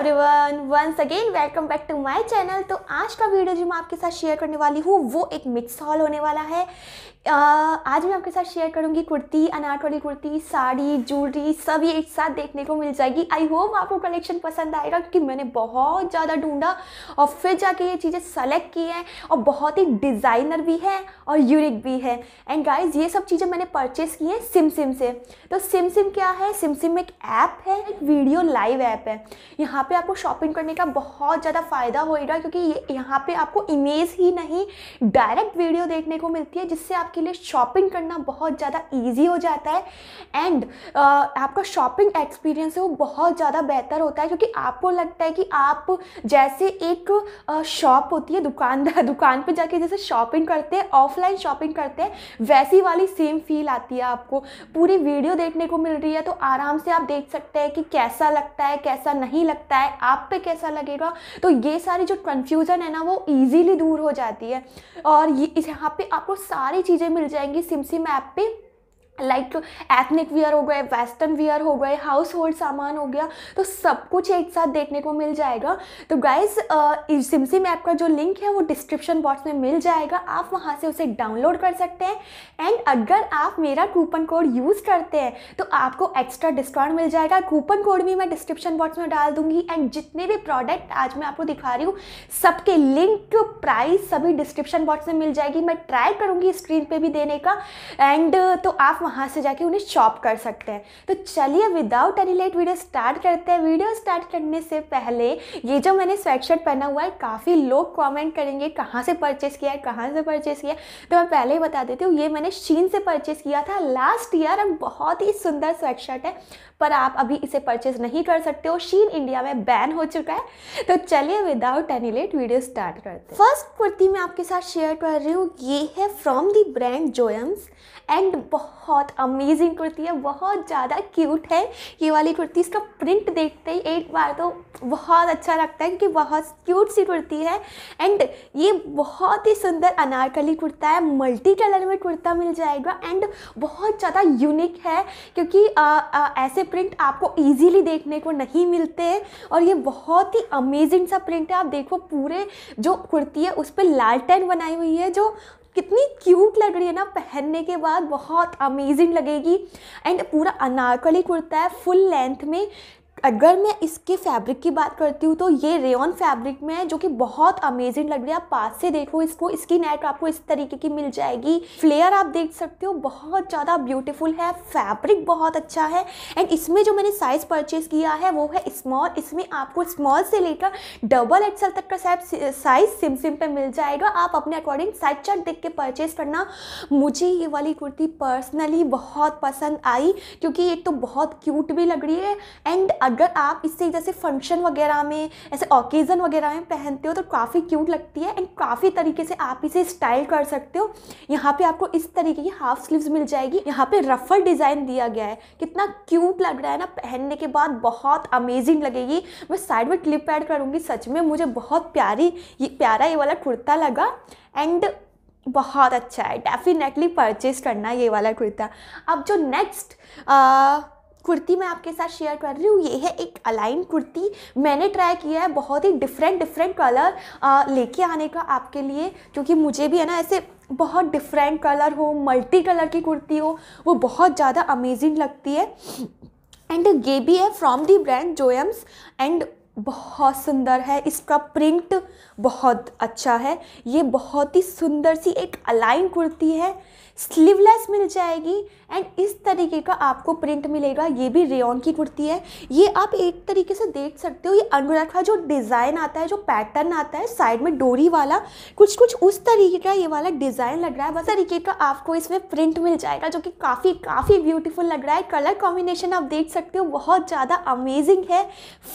everyone once again welcome back to my channel तो आज का वीडियो जो मैं आपके साथ शेयर करने वाली हूँ वो एक मिक्स हॉल होने वाला है uh, आज मैं आपके साथ शेयर करूँगी कुर्ती अनाट वाली कुर्ती साड़ी ज्वेलरी सब ये एक साथ देखने को मिल जाएगी आई होप आपको कलेक्शन पसंद आएगा क्योंकि मैंने बहुत ज़्यादा ढूंढा और फिर जाके ये चीज़ें सेलेक्ट की हैं और बहुत ही डिज़ाइनर भी है और यूनिक भी है एंड गाइज ये सब चीज़ें मैंने परचेस की हैं सिम सिम से तो सिम सिम क्या है सिम सिम एक ऐप है एक वीडियो लाइव ऐप है यहाँ पे आपको शॉपिंग करने का बहुत ज़्यादा फ़ायदा होएगा क्योंकि ये यहाँ पे आपको इमेज ही नहीं डायरेक्ट वीडियो देखने को मिलती है जिससे आपके लिए शॉपिंग करना बहुत ज़्यादा ईजी हो जाता है एंड uh, आपका शॉपिंग एक्सपीरियंस है वो बहुत ज़्यादा बेहतर होता है क्योंकि आपको लगता है कि आप जैसे एक शॉप uh, होती है दुकानदार दुकान पर जाके जैसे शॉपिंग करते हैं ऑफलाइन शॉपिंग करते हैं वैसी वाली सेम फील आती है आपको पूरी वीडियो देखने को मिल रही है तो आराम से आप देख सकते हैं कि कैसा लगता है कैसा नहीं लगता है है आप पे कैसा लगेगा तो ये सारी जो कन्फ्यूज़न है ना वो ईजीली दूर हो जाती है और ये यहाँ पे आपको सारी चीज़ें मिल जाएंगी सिमसिम ऐप पे लाइक एथनिक वियर हो गए वेस्टर्न वियर हो गए हाउस होल्ड सामान हो गया तो सब कुछ एक साथ देखने को मिल जाएगा तो गाइज सिमसिम ऐप का जो लिंक है वो डिस्क्रिप्शन बॉक्स में मिल जाएगा आप वहाँ से उसे डाउनलोड कर सकते हैं एंड अगर आप मेरा कूपन कोड यूज़ करते हैं तो आपको एक्स्ट्रा डिस्काउंट मिल जाएगा कूपन कोड भी मैं डिस्क्रिप्शन बॉक्स में डाल दूंगी एंड जितने भी प्रोडक्ट आज मैं आपको दिखा रही हूँ सबके लिंक प्राइस सभी डिस्क्रिप्शन बॉक्स में मिल जाएगी मैं ट्राई करूँगी स्क्रीन पर भी देने का एंड तो आप वहाँ से जाके उन्हें शॉप कर सकते हैं तो चलिए without any late video start करते हैं वीडियो स्टार्ट करने से पहले ये जो मैंने स्वेटशर्ट पहना हुआ है काफ़ी लोग कमेंट करेंगे कहाँ से परचेस किया है कहाँ से परचेस किया तो मैं पहले ही बता देती हूँ ये मैंने शीन से परचेस किया था लास्ट ईयर अब बहुत ही सुंदर स्वेटशर्ट है पर आप अभी इसे परचेस नहीं कर सकते हो शीन इंडिया में बैन हो चुका है तो चलिए without any late video start करते हैं फर्स्ट कुर्ती मैं आपके साथ शेयर कर रही हूँ ये है फ्रॉम दी ब्रांड जोयम्स एंड बहुत बहुत अमेजिंग कुर्ती है बहुत ज़्यादा क्यूट है ये वाली कुर्ती इसका प्रिंट देखते ही एक बार तो बहुत अच्छा लगता है क्योंकि बहुत क्यूट सी कुर्ती है एंड ये बहुत ही सुंदर अनारकली कुर्ता है मल्टी कलर में कुर्ता मिल जाएगा एंड बहुत ज़्यादा यूनिक है क्योंकि आ, आ, ऐसे प्रिंट आपको ईजीली देखने को नहीं मिलते और ये बहुत ही अमेजिंग सा प्रिंट है आप देखो पूरे जो कुर्ती है उस पर लालटेन बनाई हुई है जो कितनी क्यूट लग रही है ना पहनने के बाद बहुत अमेजिंग लगेगी एंड पूरा अनारकली कुर्ता है फुल लेंथ में अगर मैं इसके फैब्रिक की बात करती हूँ तो ये रेयन फैब्रिक में है जो कि बहुत अमेजिंग लग रही है आप पास से देखो इसको इसकी नेट आपको इस तरीके की मिल जाएगी फ्लेयर आप देख सकते हो बहुत ज़्यादा ब्यूटीफुल है फैब्रिक बहुत अच्छा है एंड इसमें जो मैंने साइज़ परचेज किया है वो है स्मॉल इसमें आपको स्मॉल से लेकर डबल एक्सल तक का साइज़ सिम सिम पर मिल जाएगा आप अपने अकॉर्डिंग साइज चार्ट देख के परचेज करना मुझे ये वाली कुर्ती पर्सनली बहुत पसंद आई क्योंकि एक तो बहुत क्यूट भी लग रही है एंड अगर आप इससे जैसे फंक्शन वगैरह में ऐसे ओकेज़न वगैरह में पहनते हो तो काफ़ी क्यूट लगती है एंड काफ़ी तरीके से आप इसे स्टाइल कर सकते हो यहाँ पे आपको इस तरीके की हाफ स्लीव्स मिल जाएगी यहाँ पे रफल डिज़ाइन दिया गया है कितना क्यूट लग रहा है ना पहनने के बाद बहुत अमेजिंग लगेगी मैं साइड में क्लिप एड करूँगी सच में मुझे बहुत प्यारी ये प्यारा ये वाला कुर्ता लगा एंड बहुत अच्छा है डेफिनेटली परचेज़ करना ये वाला कुर्ता अब जो नेक्स्ट कुर्ती मैं आपके साथ शेयर कर रही हूँ ये है एक अलाइन कुर्ती मैंने ट्राई किया है बहुत ही डिफरेंट डिफरेंट कलर लेके आने का आपके लिए क्योंकि मुझे भी है ना ऐसे बहुत डिफरेंट कलर हो मल्टी कलर की कुर्ती हो वो बहुत ज़्यादा अमेजिंग लगती है एंड ये भी है फ्रॉम दी ब्रांड जोएम्स एंड बहुत सुंदर है इसका प्रिंट बहुत अच्छा है ये बहुत ही सुंदर सी एक अलाइन कुर्ती है स्लीवलेस मिल जाएगी एंड इस तरीके का आपको प्रिंट मिलेगा ये भी रेन की कुर्ती है ये आप एक तरीके से देख सकते हो ये अनुराग का जो डिज़ाइन आता है जो पैटर्न आता है साइड में डोरी वाला कुछ कुछ उस तरीके का ये वाला डिज़ाइन लग रहा है बस तरीके का आपको इसमें प्रिंट मिल जाएगा जो कि काफ़ी काफ़ी ब्यूटीफुल लग रहा है कलर कॉम्बिनेशन आप देख सकते हो बहुत ज़्यादा अमेजिंग है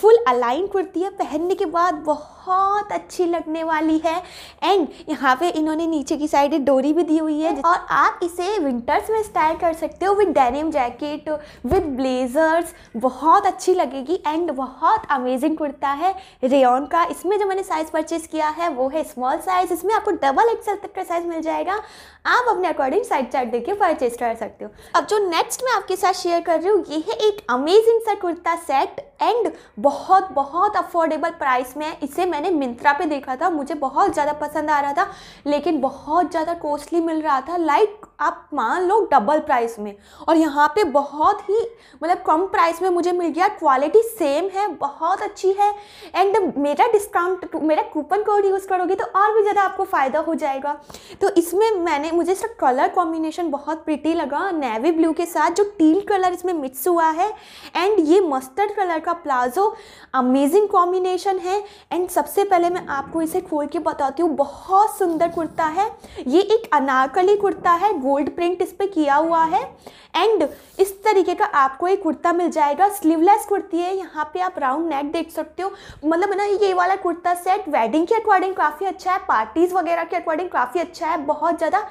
फुल अलाइन कुर्ती है पहनने के बाद बहुत अच्छी लगने वाली है एंड यहाँ पे इन्होंने नीचे की साइड डोरी भी दी हुई है और आप आप इसे विंटर्स में स्टाइल कर सकते हो with denim jacket with blazers बहुत अच्छी लगेगी एंड बहुत अमेजिंग कुर्ता है रेन का इसमें जो मैंने साइज़ परचेज़ किया है वो है स्मॉल साइज़ इसमें आपको डबल एक्सल तक का साइज़ मिल जाएगा आप अपने अकॉर्डिंग साइड चार्ट देख परचेज कर सकते हो अब जो नेक्स्ट मैं आपके साथ शेयर कर रही हूँ ये है एक अमेजिंग सा कुर्ता सेट एंड बहुत बहुत अफोर्डेबल प्राइस में है इसे मैंने मिंत्रा पे देखा था मुझे बहुत ज़्यादा पसंद आ रहा था लेकिन बहुत ज़्यादा कॉस्टली मिल रहा था लाइक आप मान लो डबल प्राइस में और यहाँ पे बहुत ही मतलब कम प्राइस में मुझे मिल गया क्वालिटी सेम है बहुत अच्छी है एंड मेरा डिस्काउंट मेरा कूपन कोड यूज़ करोगे तो और भी ज़्यादा आपको फ़ायदा हो जाएगा तो इसमें मैंने मुझे इसका कलर कॉम्बिनेशन बहुत प्रिटी लगा नेवी ब्लू के साथ जो टील कलर इसमें मिक्स हुआ है एंड ये मस्टर्ड कलर का प्लाजो अमेजिंग कॉम्बिनेशन है एंड सबसे पहले मैं आपको इसे खोल के बताती हूँ बहुत सुंदर कुर्ता है ये एक अनारकली कुर्ता है है गोल्ड प्रिंट इस पर किया हुआ है एंड इस तरीके का आपको एक कुर्ता मिल जाएगा स्लीवलेस कुर्ती है यहाँ पे आप राउंड नेक देख सकते हो मतलब ना ये वाला कुर्ता सेट वेडिंग के अकॉर्डिंग काफ़ी अच्छा है पार्टीज़ वगैरह के अकॉर्डिंग काफ़ी अच्छा है बहुत ज़्यादा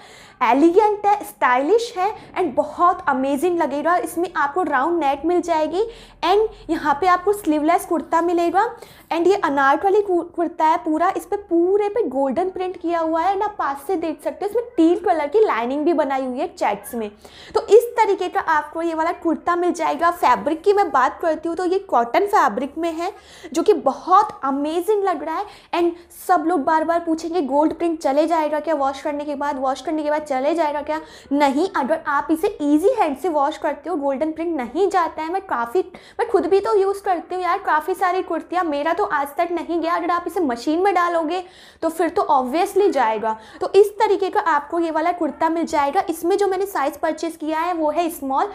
एलिगेंट है स्टाइलिश है एंड बहुत अमेजिंग लगेगा इसमें आपको राउंड नेक मिल जाएगी एंड यहाँ पे आपको स्लीवलेस कुर्ता मिलेगा एंड ये अनार्ट वाली कुर्ता है पूरा इस पर पूरे पे गोल्डन प्रिंट किया हुआ है एंड आप पास से देख सकते हो इसमें टील कलर की लाइनिंग भी बनाई हुई है चैट्स में तो इस तरीके का आपको ये वाला कुर्ता मिल जाएगा फैब्रिक की मैं बात करती हूँ तो ये कॉटन फैब्रिक में है जो कि बहुत अमेजिंग लग रहा है एंड सब लोग बार बार पूछेंगे गोल्ड प्रिंट चले जाएगा क्या वॉश करने के बाद वॉश करने के बाद चले जाएगा क्या नहीं अगर आप इसे ईजी हैंड से वॉश करते हो गोल्डन प्रिंट नहीं जाता है मैं काफ़ी मैं खुद भी तो यूज़ करती हूँ यार काफ़ी सारी कुर्तियाँ मेरा तो आज तक नहीं गया अगर आप इसे मशीन में डालोगे तो फिर तो ऑब्वियसली जाएगा तो इस तरीके का आपको ये वाला कुर्ता मिल जाएगा इसमें जो मैंने साइज़ परचेज़ किया है वो है स्मॉल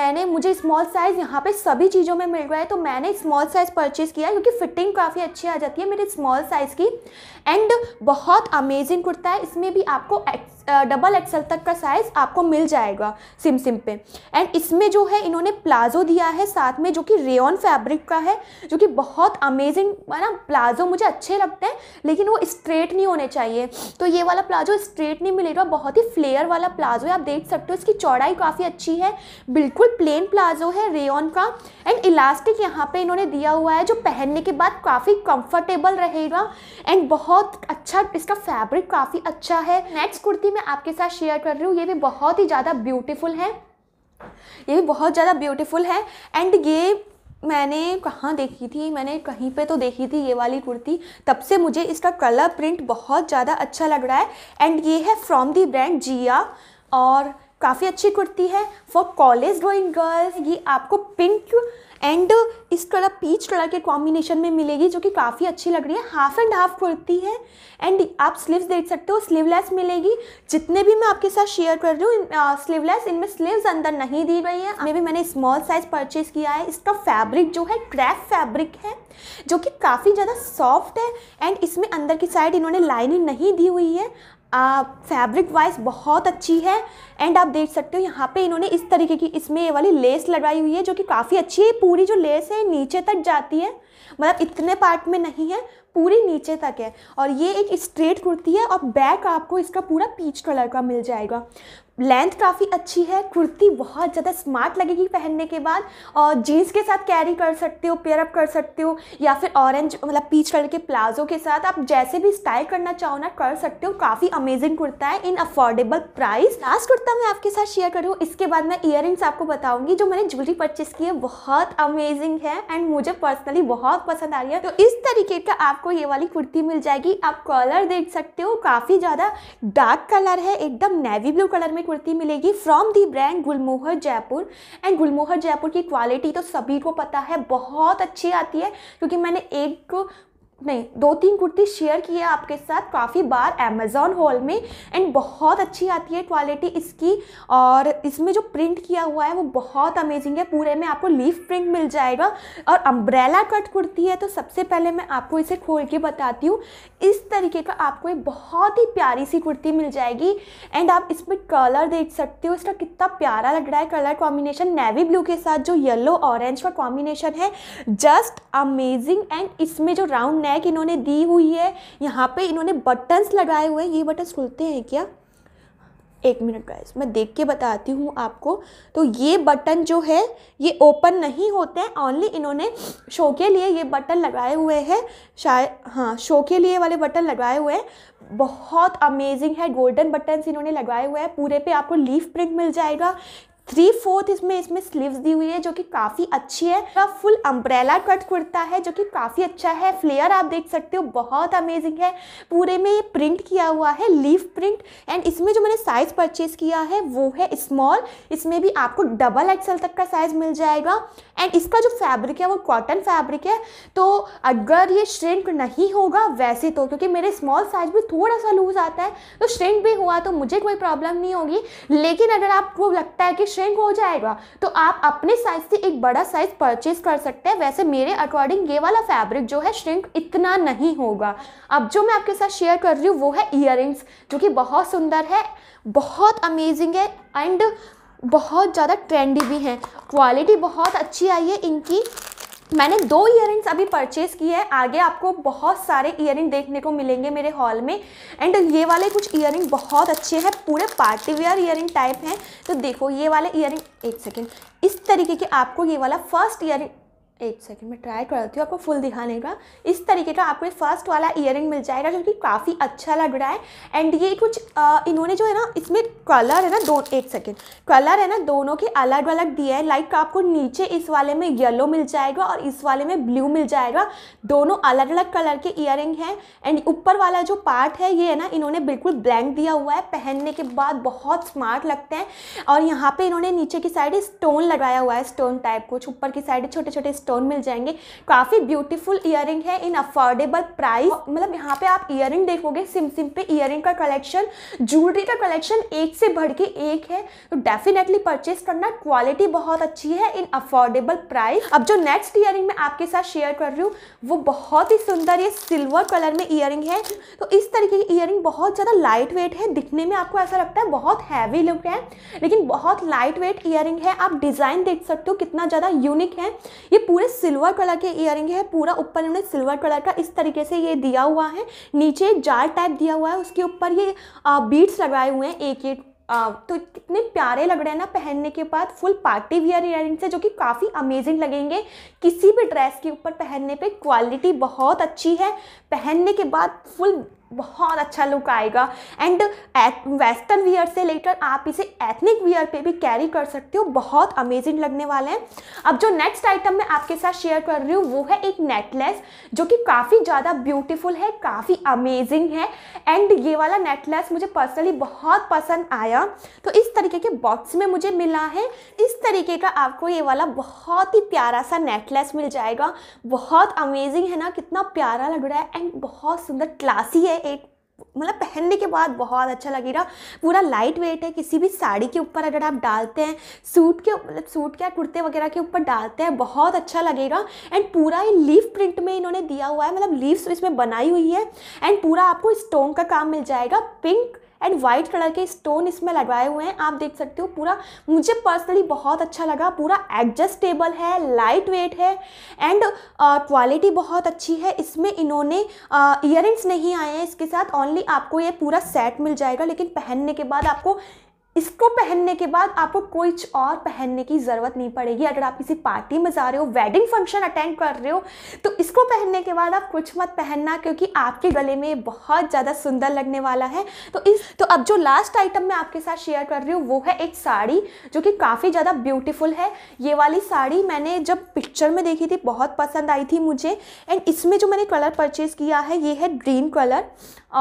मैंने मुझे स्मॉल साइज़ यहाँ पे सभी चीज़ों में मिल रहा है तो मैंने स्मॉल साइज़ परचेज़ किया क्योंकि फिटिंग काफ़ी अच्छी आ जाती है मेरे स्मॉल साइज़ की एंड बहुत अमेजिंग कुर्ता है इसमें भी आपको डबल एक्सल तक का साइज़ आपको मिल जाएगा सिम सिम पे एंड इसमें जो है इन्होंने प्लाजो दिया है साथ में जो कि रेयन फैब्रिक का है जो कि बहुत अमेजिंग है ना प्लाजो मुझे अच्छे लगते हैं लेकिन वो स्ट्रेट नहीं होने चाहिए तो ये वाला प्लाजो स्ट्रेट नहीं मिलेगा बहुत ही फ्ले लेयर वाला प्लाजो है आप देख सकते हो इसकी चौड़ाई काफ़ी अच्छी है बिल्कुल प्लेन प्लाजो है रेन का एंड इलास्टिक यहाँ पे इन्होंने दिया हुआ है जो पहनने के बाद काफ़ी कंफर्टेबल रहेगा एंड बहुत अच्छा इसका फैब्रिक काफ़ी अच्छा है नेक्स्ट कुर्ती मैं आपके साथ शेयर कर रही हूँ ये भी बहुत ही ज़्यादा ब्यूटीफुल है ये भी बहुत ज़्यादा ब्यूटीफुल है एंड ये मैंने कहाँ देखी थी मैंने कहीं पे तो देखी थी ये वाली कुर्ती तब से मुझे इसका कलर प्रिंट बहुत ज़्यादा अच्छा लग रहा है एंड ये है फ्रॉम दी ब्रांड जिया और काफ़ी अच्छी कुर्ती है फॉर कॉलेज गोइंग गर्ल्स ये आपको पिंक एंड uh, इस कलर पीच कलर के कॉम्बिनेशन में मिलेगी जो कि काफ़ी अच्छी लग रही है हाफ एंड हाफ कुर्ती है एंड आप स्लीव्स देख सकते हो स्लीवलेस मिलेगी जितने भी मैं आपके साथ शेयर कर रही हूँ स्लीवलेस इनमें स्लीव्स अंदर नहीं दी गई है मे भी मैंने स्मॉल साइज़ परचेज़ किया है इसका फैब्रिक जो है क्रैफ फैब्रिक है जो कि काफ़ी ज़्यादा सॉफ्ट है एंड इसमें अंदर की साइड इन्होंने लाइनिंग नहीं दी हुई है फैब्रिक वाइज बहुत अच्छी है एंड आप देख सकते हो यहाँ पे इन्होंने इस तरीके की इसमें ये वाली लेस लगाई हुई है जो कि काफ़ी अच्छी है पूरी जो लेस है नीचे तक जाती है मतलब इतने पार्ट में नहीं है पूरी नीचे तक है और ये एक स्ट्रेट कुर्ती है और बैक आपको इसका पूरा पीच कलर का मिल जाएगा लेंथ काफ़ी अच्छी है कुर्ती बहुत ज़्यादा स्मार्ट लगेगी पहनने के बाद और जीन्स के साथ कैरी कर सकते हो पेयर अप कर सकते हो या फिर ऑरेंज मतलब पीच कलर के प्लाजो के साथ आप जैसे भी स्टाइल करना चाहो ना कर सकते हो काफ़ी अमेजिंग कुर्ता है in affordable price last kurta मैं आपके साथ शेयर करूँ इसके बाद मैं ईयर आपको बताऊँगी जो मैंने ज्वेलरी परचेस की है बहुत अमेजिंग है एंड मुझे पर्सनली बहुत पसंद आ रही है तो इस तरीके का आपको ये वाली कुर्ती मिल जाएगी आप कलर देख सकते हो काफ़ी ज़्यादा डार्क कलर है एकदम नेवी ब्लू कलर में कुर्ती मिलेगी from the brand Gulmohar Jaipur and Gulmohar Jaipur की क्वालिटी तो सभी को पता है बहुत अच्छी आती है क्योंकि मैंने एक नहीं दो तीन कुर्ती शेयर की है आपके साथ काफ़ी बार अमेजोन हॉल में एंड बहुत अच्छी आती है क्वालिटी इसकी और इसमें जो प्रिंट किया हुआ है वो बहुत अमेजिंग है पूरे में आपको लीफ प्रिंट मिल जाएगा और अम्ब्रेला कट कुर्ती है तो सबसे पहले मैं आपको इसे खोल के बताती हूँ इस तरीके का आपको एक बहुत ही प्यारी सी कुर्ती मिल जाएगी एंड आप इसमें कलर देख सकते हो इसका कितना प्यारा लग रहा है कलर कॉम्बिनेशन नेवी ब्लू के साथ जो येलो ऑरेंज का कॉम्बिनेशन है जस्ट अमेजिंग एंड इसमें जो राउंड नेक इन्होंने दी हुई है यहाँ पे इन्होंने बटन्स लगाए हुए हैं ये बटन्स खुलते हैं क्या एक मिनट गाइस मैं देख के बताती हूँ आपको तो ये बटन जो है ये ओपन नहीं होते हैं ओनली इन्होंने शो के लिए ये बटन लगाए हुए हैं शायद हाँ शो के लिए वाले बटन लगाए हुए हैं बहुत अमेजिंग है गोल्डन बटन्स इन्होंने लगाए हुए हैं पूरे पे आपको लीफ प्रिंट मिल जाएगा थ्री फोर्थ इसमें इसमें स्लीव्स दी हुई है जो कि काफ़ी अच्छी है तो फुल अम्ब्रेला कट कुर्ता है जो कि काफ़ी अच्छा है फ्लेयर आप देख सकते हो बहुत अमेजिंग है पूरे में ये प्रिंट किया हुआ है लीफ प्रिंट एंड इसमें जो मैंने साइज़ परचेज किया है वो है स्मॉल इसमें भी आपको डबल एक्सल तक का साइज़ मिल जाएगा एंड इसका जो फैब्रिक है वो कॉटन फैब्रिक है तो अगर ये श्रिंक नहीं होगा वैसे तो क्योंकि मेरे स्मॉल साइज भी थोड़ा सा लूज आता है तो श्रिंक भी हुआ तो मुझे कोई प्रॉब्लम नहीं होगी लेकिन अगर आपको लगता है कि श्रिंक हो जाएगा तो आप अपने साइज से एक बड़ा साइज परचेज कर सकते हैं वैसे मेरे अकॉर्डिंग ये वाला फैब्रिक जो है श्रिंक इतना नहीं होगा अब जो मैं आपके साथ शेयर कर रही हूँ वो है इयर जो कि बहुत सुंदर है बहुत अमेजिंग है एंड बहुत ज़्यादा ट्रेंडी भी हैं क्वालिटी बहुत अच्छी आई है इनकी मैंने दो ईयर अभी परचेज किए हैं आगे आपको बहुत सारे ईयर देखने को मिलेंगे मेरे हॉल में एंड ये वाले कुछ ईयर बहुत अच्छे हैं पूरे पार्टी वेयर ईयर टाइप हैं तो देखो ये वाले ईयर एक सेकेंड इस तरीके के आपको ये वाला फर्स्ट ईयर एक सेकेंड में ट्राई करती हूँ आपको फुल दिखाने का इस तरीके का आपको फर्स्ट वाला इयर मिल जाएगा जो कि काफ़ी अच्छा लग रहा है एंड ये कुछ आ, इन्होंने जो है ना इसमें कलर है ना दो एक सेकेंड कलर है ना दोनों के अलग अलग दिए हैं लाइक आपको नीचे इस वाले में येलो मिल जाएगा और इस वाले में ब्लू मिल जाएगा दोनों अलग अलग कलर के इयर हैं एंड ऊपर वाला जो पार्ट है ये है ना इन्होंने बिल्कुल ब्लैंक दिया हुआ है पहनने के बाद बहुत स्मार्ट लगते हैं और यहाँ पर इन्होंने नीचे की साइड स्टोन लगाया हुआ है स्टोन टाइप कुछ ऊपर की साइड छोटे छोटे स्टोन मिल जाएंगे काफ़ी ब्यूटीफुल इयर है इन अफोर्डेबल प्राइस मतलब यहाँ पे आप इयर देखोगे सिम सिम पे इयर का कलेक्शन ज्वेलरी का कलेक्शन एक से बढ़ के एक है तो डेफिनेटली परचेज करना क्वालिटी बहुत अच्छी है इन अफोर्डेबल प्राइस अब जो नेक्स्ट इयर मैं आपके साथ शेयर कर रही हूँ वो बहुत ही सुंदर ये सिल्वर कलर में इयर है तो इस तरीके की इयर बहुत ज़्यादा लाइट वेट है दिखने में आपको ऐसा लगता है बहुत हैवी लुक है लेकिन बहुत लाइट वेट इयर है आप डिज़ाइन देख सकते हो कितना ज़्यादा यूनिक है ये पूरे सिल्वर कलर के इयर है पूरा ऊपर इन्होंने सिल्वर कलर का इस तरीके से ये दिया हुआ है नीचे एक जार टाइप दिया हुआ है उसके ऊपर ये बीट्स लगाए हुए हैं एक एक आ, तो कितने प्यारे लग रहे हैं ना पहनने के बाद फुल पार्टी वियर इयर है जो कि काफ़ी अमेजिंग लगेंगे किसी भी ड्रेस के ऊपर पहनने पे क्वालिटी बहुत अच्छी है पहनने के बाद फुल बहुत अच्छा लुक आएगा एंड वेस्टर्न वियर से लेकर आप इसे एथनिक वियर पे भी कैरी कर सकते हो बहुत अमेजिंग लगने वाले हैं अब जो नेक्स्ट आइटम मैं आपके साथ शेयर कर रही हूँ वो है एक नेकलेस जो कि काफ़ी ज़्यादा ब्यूटीफुल है काफ़ी अमेजिंग है एंड ये वाला नेकलेस मुझे पर्सनली बहुत पसंद आया तो इस तरीके के बॉक्स में मुझे मिला है इस तरीके का आपको ये वाला बहुत ही प्यारा सा नेकलेस मिल जाएगा बहुत अमेजिंग है ना कितना प्यारा लग रहा है एंड बहुत सुंदर क्लासी है है एक मतलब पहनने के बाद बहुत अच्छा लगेगा पूरा लाइट वेट है किसी भी साड़ी के ऊपर अगर आप डालते हैं सूट के मतलब सूट क्या कुर्ते वगैरह के ऊपर डालते हैं बहुत अच्छा लगेगा एंड पूरा ये लीफ प्रिंट में इन्होंने दिया हुआ है मतलब लीव्स तो इसमें बनाई हुई है एंड पूरा आपको स्टोन का काम मिल जाएगा पिंक एंड वाइट कलर के स्टोन इसमें लगाए हुए हैं आप देख सकते हो पूरा मुझे पर्सनली बहुत अच्छा लगा पूरा एडजस्टेबल है लाइट वेट है एंड क्वालिटी uh, बहुत अच्छी है इसमें इन्होंने ईयर uh, नहीं आए हैं इसके साथ ओनली आपको ये पूरा सेट मिल जाएगा लेकिन पहनने के बाद आपको इसको पहनने के बाद आपको कुछ और पहनने की ज़रूरत नहीं पड़ेगी अगर आप किसी पार्टी में जा रहे हो वेडिंग फंक्शन अटेंड कर रहे हो तो इसको पहनने के बाद आप कुछ मत पहनना क्योंकि आपके गले में बहुत ज़्यादा सुंदर लगने वाला है तो इस तो अब जो लास्ट आइटम मैं आपके साथ शेयर कर रही हूँ वो है एक साड़ी जो कि काफ़ी ज़्यादा ब्यूटिफुल है ये वाली साड़ी मैंने जब पिक्चर में देखी थी बहुत पसंद आई थी मुझे एंड इसमें जो मैंने कलर परचेज़ किया है ये है ग्रीन कलर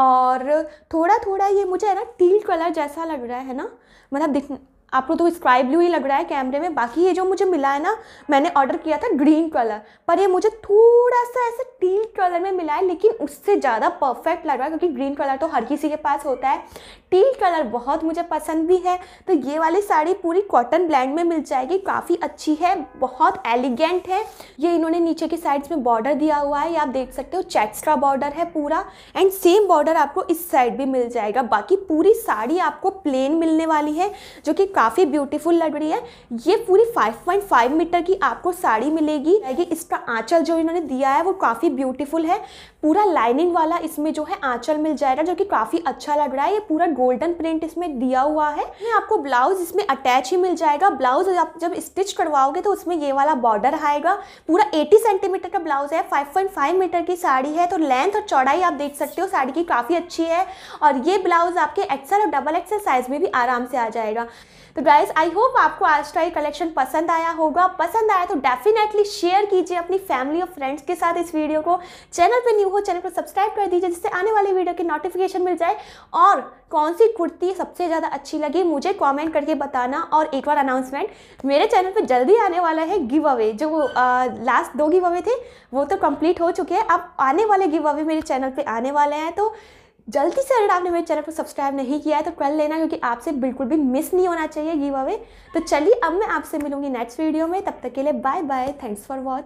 और थोड़ा थोड़ा ये मुझे है ना टील कलर जैसा लग रहा है ना मतलब दिख आपको तो स्काई ब्लू ही लग रहा है कैमरे में बाकी ये जो मुझे मिला है ना मैंने ऑर्डर किया था ग्रीन कलर पर ये मुझे थोड़ा सा ऐसा टील कलर में मिला है लेकिन उससे ज़्यादा परफेक्ट लग रहा है क्योंकि ग्रीन कलर तो हर किसी के पास होता है टील कलर बहुत मुझे पसंद भी है तो ये वाली साड़ी पूरी कॉटन ब्लैंड में मिल जाएगी काफ़ी अच्छी है बहुत एलिगेंट है ये इन्होंने नीचे की साइड्स में बॉर्डर दिया हुआ है ये आप देख सकते हो चेक्स का बॉर्डर है पूरा एंड सेम बॉर्डर आपको इस साइड भी मिल जाएगा बाकी पूरी साड़ी आपको प्लेन मिलने वाली है जो कि काफ़ी ब्यूटीफुल लग रही है ये पूरी 5.5 मीटर की आपको साड़ी मिलेगी इसका आंचल जो इन्होंने दिया है वो काफ़ी ब्यूटीफुल है पूरा लाइनिंग वाला इसमें जो है आंचल मिल जाएगा जो कि काफ़ी अच्छा लग रहा है ये पूरा गोल्डन प्रिंट इसमें दिया हुआ है आपको ब्लाउज इसमें अटैच ही मिल जाएगा ब्लाउज आप जब स्टिच करवाओगे तो उसमें ये वाला बॉर्डर आएगा पूरा एटी सेंटीमीटर का ब्लाउज है फाइव मीटर की साड़ी है तो लेंथ और चौड़ाई आप देख सकते हो साड़ी की काफ़ी अच्छी है और ये ब्लाउज आपके एक्सल और डबल एक्सल साइज में भी आराम से आ जाएगा तो गाइज आई होप आपको आज का ये कलेक्शन पसंद आया होगा पसंद आया तो डेफिनेटली शेयर कीजिए अपनी फैमिली और फ्रेंड्स के साथ इस वीडियो को चैनल पर न्यू हो चैनल को सब्सक्राइब कर दीजिए जिससे आने वाले वीडियो की नोटिफिकेशन मिल जाए और कौन सी कुर्ती सबसे ज़्यादा अच्छी लगी मुझे कमेंट करके बताना और एक बार अनाउंसमेंट मेरे चैनल पर जल्दी आने वाला है गिव अवे जो लास्ट दो गिव अवे थे वो तो कंप्लीट हो चुके हैं अब आने वाले गिव अवे मेरे चैनल पर आने वाले हैं तो जल्दी से अगर आपने मेरे चैनल को सब्सक्राइब नहीं किया है तो कर लेना क्योंकि आपसे बिल्कुल भी मिस नहीं होना चाहिए गिव अवे तो चलिए अब मैं आपसे मिलूंगी नेक्स्ट वीडियो में तब तक के लिए bye bye thanks for watch